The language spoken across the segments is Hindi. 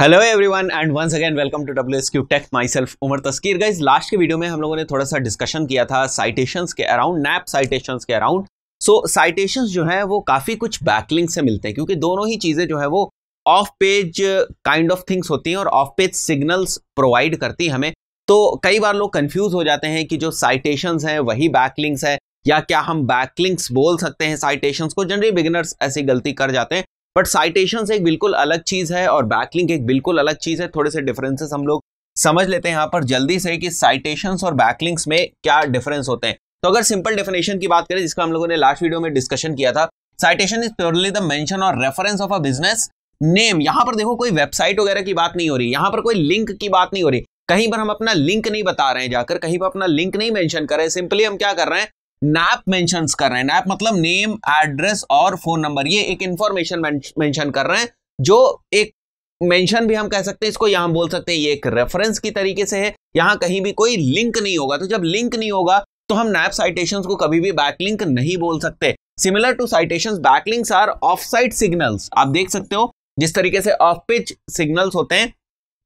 hello everyone and once again welcome to W S Q tech myself Umar Taskeer guys last के वीडियो में हम लोगों ने थोड़ा सा डिस्कशन किया था साइटेशंस के अराउंड नैप साइटेशंस के अराउंड सो साइटेशंस जो है वो काफ़ी कुछ बैकलिंग से मिलते हैं क्योंकि दोनों ही चीज़ें जो है वो off page kind of things होती हैं और ऑफ पेज सिग्नल्स प्रोवाइड करती हैं हमें तो कई बार लोग कन्फ्यूज़ हो जाते हैं कि जो साइटेशंस हैं वही बैकलिंग्स है या क्या हम बैकलिंग्स बोल सकते हैं साइटेशंस को जनरली बिगिनर्स ऐसी गलती कर जाते हैं बट साइटेशन एक बिल्कुल अलग चीज़ है और बैकलिंक एक बिल्कुल अलग चीज़ है थोड़े से डिफरेंसेस हम लोग समझ लेते हैं यहाँ पर जल्दी से कि साइटेशन और बैकलिंक्स में क्या डिफरेंस होते हैं तो अगर सिंपल डेफिनेशन की बात करें जिसका हम लोगों ने लास्ट वीडियो में डिस्कशन किया था citation is purely the mention और reference of a business name यहाँ पर देखो कोई वेबसाइट वगैरह की बात नहीं हो रही यहां पर कोई लिंक की बात नहीं हो रही कहीं पर हम अपना लिंक नहीं बता रहे हैं जाकर कहीं पर अपना लिंक नहीं मेंशन कर रहे हैं सिंपली हम क्या कर रहे हैं नैप मेंशन कर रहे हैं नैप मतलब नेम एड्रेस और फोन नंबर ये एक इंफॉर्मेशन मेंशन कर रहे हैं जो एक मेंशन भी हम कह सकते हैं इसको यहां बोल सकते हैं ये एक रेफरेंस की तरीके से है यहां कहीं भी कोई लिंक नहीं होगा तो जब लिंक नहीं होगा तो हम नैप साइटेशन को कभी भी बैकलिंक नहीं बोल सकते similar to citation backlinks are off side signals आप देख सकते हो जिस तरीके से ऑफ पिच सिग्नल्स होते हैं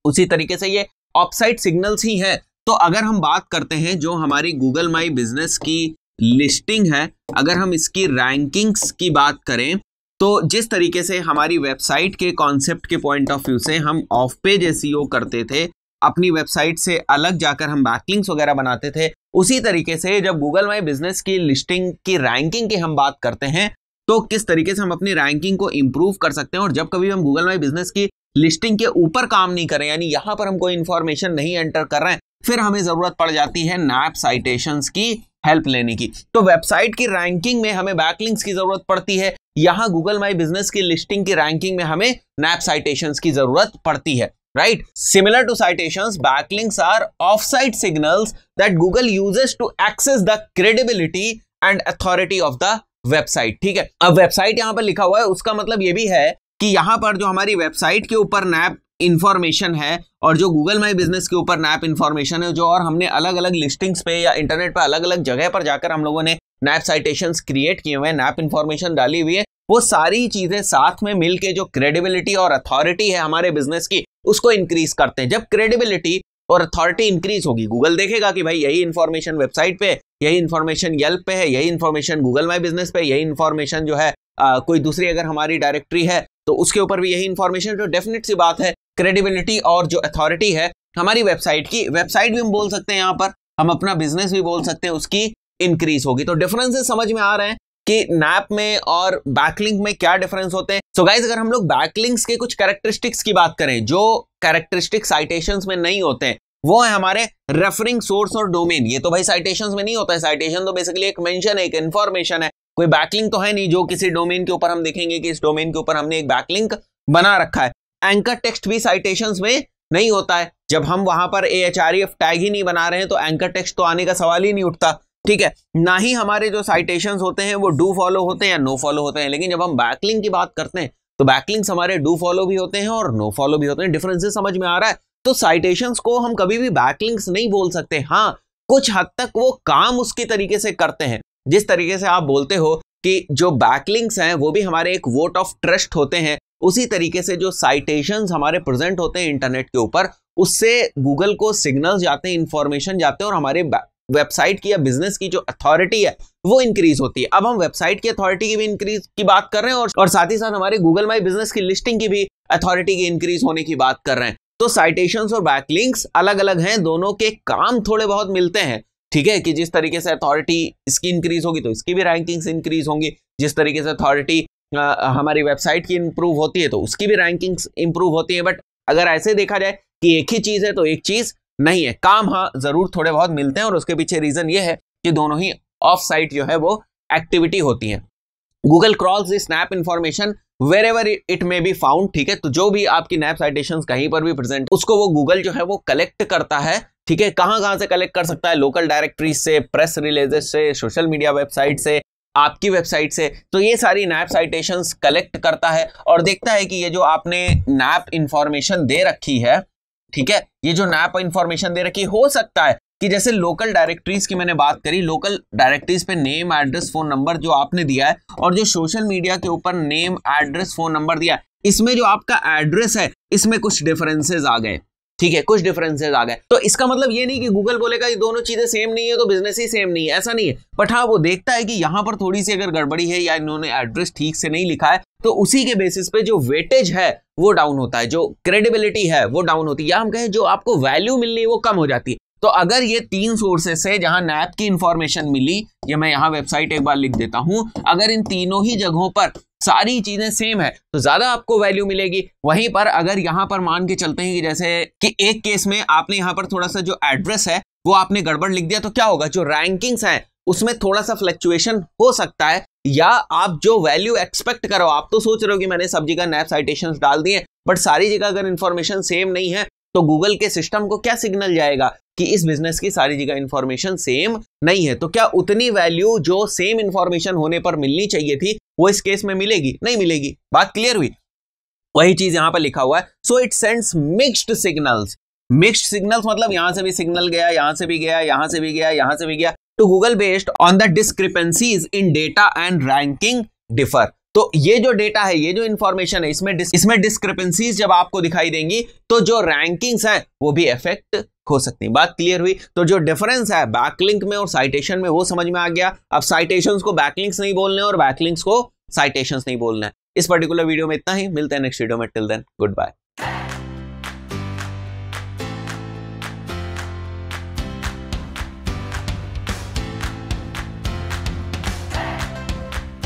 उसी तरीके से ये ऑफ साइड सिग्नल्स ही है तो अगर हम बात करते हैं जो हमारी गूगल माई बिजनेस की लिस्टिंग है अगर हम इसकी रैंकिंग्स की बात करें तो जिस तरीके से हमारी वेबसाइट के कॉन्सेप्ट के पॉइंट ऑफ व्यू से हम ऑफ पेज एस करते थे अपनी वेबसाइट से अलग जाकर हम बैकलिंग्स वगैरह बनाते थे उसी तरीके से जब गूगल माई बिजनेस की लिस्टिंग की रैंकिंग की हम बात करते हैं तो किस तरीके से हम अपनी रैंकिंग को इम्प्रूव कर सकते हैं और जब कभी हम गूगल माई बिजनेस की लिस्टिंग के ऊपर काम नहीं करें यानी यहाँ पर हम कोई इन्फॉर्मेशन नहीं एंटर कर रहे हैं फिर हमें ज़रूरत पड़ जाती है नैप साइटेशंस की हेल्प लेने की तो वेबसाइट की रैंकिंग में हमें बैकलिंक्स की जरूरत पड़ती है यहां गूगल माई बिजनेस की लिस्टिंग की रैंकिंग में हमें नैप साइटेशन की जरूरत पड़ती है right similar to citation citations are off site signal that Google uses to access the credibility and authority of the website ठीक है अब वेबसाइट यहां पर लिखा हुआ है उसका मतलब यह भी है कि यहां पर जो हमारी वेबसाइट के ऊपर नैप इन्फॉर्मेशन है और जो गूगल माई बिजनेस के ऊपर नैप इन्फॉर्मेशन है जो और हमने अलग अलग लिस्टिंग्स पे या इंटरनेट पे अलग अलग जगह पर जाकर हम लोगों ने नैप साइटेशन क्रिएट किए हुए हैं नैप इन्फॉर्मेशन डाली हुई है वो सारी चीजें साथ में मिलके जो क्रेडिबिलिटी और अथॉरिटी है हमारे बिजनेस की उसको इंक्रीज करते हैं जब क्रेडिबिलिटी और अथॉरिटी इंक्रीज होगी गूगल देखेगा कि भाई यही इन्फॉर्मेशन वेबसाइट पे यही इन्फॉर्मेशन येल्प पे है यही इन्फॉर्मेशन गूगल माई बिजनेस पे यही इन्फॉर्मेशन जो है आ, कोई दूसरी अगर हमारी डायरेक्टरी है तो उसके ऊपर भी यही इन्फॉर्मेशन तो डेफिनेट सी बात है क्रेडिबिलिटी और जो अथॉरिटी है हमारी वेबसाइट की वेबसाइट भी हम बोल सकते हैं यहाँ पर हम अपना बिजनेस भी बोल सकते हैं उसकी इंक्रीज होगी तो डिफरेंसेस समझ में आ रहे हैं कि नैप में और बैकलिंक में क्या डिफरेंस होते हैं सो गाइज अगर हम लोग बैकलिंक्स के कुछ कैरेक्टरिस्टिक्स की बात करें जो कैरेक्टरिस्टिक साइटेशन में नहीं होते हैं वो है हमारे रेफरिंग सोर्स और डोमेन ये तो भाई साइटेशन में नहीं होता है साइटेशन तो बेसिकली एक मैंशन है एक इन्फॉर्मेशन है कोई बैकलिंक तो है नहीं जो किसी डोमेन के ऊपर हम देखेंगे कि इस डोमेन के ऊपर हमने एक बैकलिंक बना रखा है एंकर टेक्स्ट भी साइटेशन में नहीं होता है जब हम वहां पर A H R F tag ही नहीं बना रहे हैं तो एंकर टेक्स्ट तो आने का सवाल ही नहीं उठता ठीक है ना ही हमारे जो साइटेशन होते हैं वो डू फॉलो होते हैं या नो फॉलो होते हैं लेकिन जब हम बैकलिंग की बात करते हैं तो बैकलिंग्स हमारे डू फॉलो भी होते हैं और नो फॉलो भी होते हैं डिफरेंसेस समझ में आ रहा है तो साइटेशंस को हम कभी भी बैकलिंग्स नहीं बोल सकते हाँ कुछ हद तक वो काम उसके तरीके से करते हैं जिस तरीके से आप बोलते हो कि जो बैकलिंग्स हैं वो भी हमारे एक वोट ऑफ ट्रस्ट होते हैं उसी तरीके से जो साइटेशन हमारे प्रेजेंट होते हैं इंटरनेट के ऊपर उससे गूगल को सिग्नल जाते हैं इंफॉर्मेशन जाते हैं और हमारे वेबसाइट की या बिजनेस की जो अथॉरिटी है वो इंक्रीज होती है अब हम वेबसाइट की अथॉरिटी की भी इंक्रीज की बात कर रहे हैं और, और साथ ही साथ हमारे गूगल माई बिजनेस की लिस्टिंग की भी अथॉरिटी की इंक्रीज होने की बात कर रहे हैं तो साइटेशन और बैकलिंक्स अलग अलग हैं दोनों के काम थोड़े बहुत मिलते हैं ठीक है कि जिस तरीके से अथॉरिटी इसकी इंक्रीज होगी तो इसकी भी रैंकिंग्स इंक्रीज होंगी जिस तरीके से अथॉरिटी हमारी वेबसाइट की इम्प्रूव होती है तो उसकी भी रैंकिंग्स इंप्रूव होती है बट अगर ऐसे देखा जाए कि एक ही चीज़ है तो एक चीज़ नहीं है काम हाँ ज़रूर थोड़े बहुत मिलते हैं और उसके पीछे रीज़न ये है कि दोनों ही ऑफ साइट जो है वो एक्टिविटी होती है Google crawls the snap information wherever it may be found ठीक है तो जो भी आपकी नैप साइटेशन कहीं पर भी प्रेजेंट उसको वो गूगल जो है वो कलेक्ट करता है ठीक है कहाँ कहाँ से कलेक्ट कर सकता है लोकल डायरेक्टरी से प्रेस रिलेजेस से सोशल मीडिया वेबसाइट से आपकी वेबसाइट से तो ये सारी नैप साइटेशन कलेक्ट करता है और देखता है कि ये जो आपने नैप इंफॉर्मेशन दे रखी है ठीक है ये जो नैप इंफॉर्मेशन दे रखी हो सकता है कि जैसे लोकल डायरेक्टरीज की मैंने बात करी लोकल डायरेक्टरीज पे नेम एड्रेस फोन नंबर जो आपने दिया है और जो सोशल मीडिया के ऊपर नेम एड्रेस फोन नंबर दिया है इसमें जो आपका एड्रेस है इसमें कुछ डिफरेंसेस आ गए ठीक है कुछ डिफरेंसेज आ गए तो इसका मतलब ये नहीं कि गूगल बोलेगा ये दोनों चीजें सेम नहीं है तो बिजनेस ही सेम नहीं है ऐसा नहीं है बट हाँ वो देखता है कि यहाँ पर थोड़ी सी अगर गड़बड़ी है या इन्होंने एड्रेस ठीक से नहीं लिखा है तो उसी के बेसिस पे जो वेटेज है वो डाउन होता है जो क्रेडिबिलिटी है वो डाउन होती है या हम कहें जो आपको वैल्यू मिलनी है वो कम हो जाती है तो अगर ये तीन सोर्सेस है जहां नैप की इंफॉर्मेशन मिली ये मैं यहाँ वेबसाइट एक बार लिख देता हूं अगर इन तीनों ही जगहों पर सारी चीजें सेम है तो ज्यादा आपको वैल्यू मिलेगी वहीं पर अगर यहाँ पर मान के चलते हैं कि जैसे कि एक केस में आपने यहाँ पर थोड़ा सा जो एड्रेस है वो आपने गड़बड़ लिख दिया तो क्या होगा जो रैंकिंग्स हैं उसमें थोड़ा सा फ्लक्चुएशन हो सकता है या आप जो वैल्यू एक्सपेक्ट करो आप तो सोच रहे हो कि मैंने सब जगह नैप साइटेशन डाल दिए बट सारी जगह अगर इन्फॉर्मेशन सेम नहीं है तो गूगल के सिस्टम को क्या सिग्नल जाएगा कि इस बिजनेस की सारी जगह इंफॉर्मेशन सेम नहीं है तो क्या उतनी वैल्यू जो सेम इंफॉर्मेशन होने पर मिलनी चाहिए थी वो इस केस में मिलेगी नहीं मिलेगी बात क्लियर हुई वही चीज यहां पर लिखा हुआ है so it sends mixed signals mixed signals मतलब यहां से भी सिग्नल गया यहां से भी गया यहां से भी गया यहां से भी गया to Google based on the discrepancies in data and ranking differ तो ये जो डेटा है ये जो इंफॉर्मेशन है इसमें डिस, इसमें डिस्क्रिपेंसीज जब आपको दिखाई देंगी तो जो रैंकिंग्स हैं वो भी इफेक्ट हो सकती है बात क्लियर हुई तो जो डिफरेंस है बैकलिंक में और साइटेशन में वो समझ में आ गया अब साइटेशन को बैकलिंक्स नहीं बोलने और बैकलिंक्स को साइटेशन नहीं बोलना है इस पर्टिकुलर वीडियो में इतना ही मिलते हैं नेक्स्ट वीडियो में टिल देन गुड बाय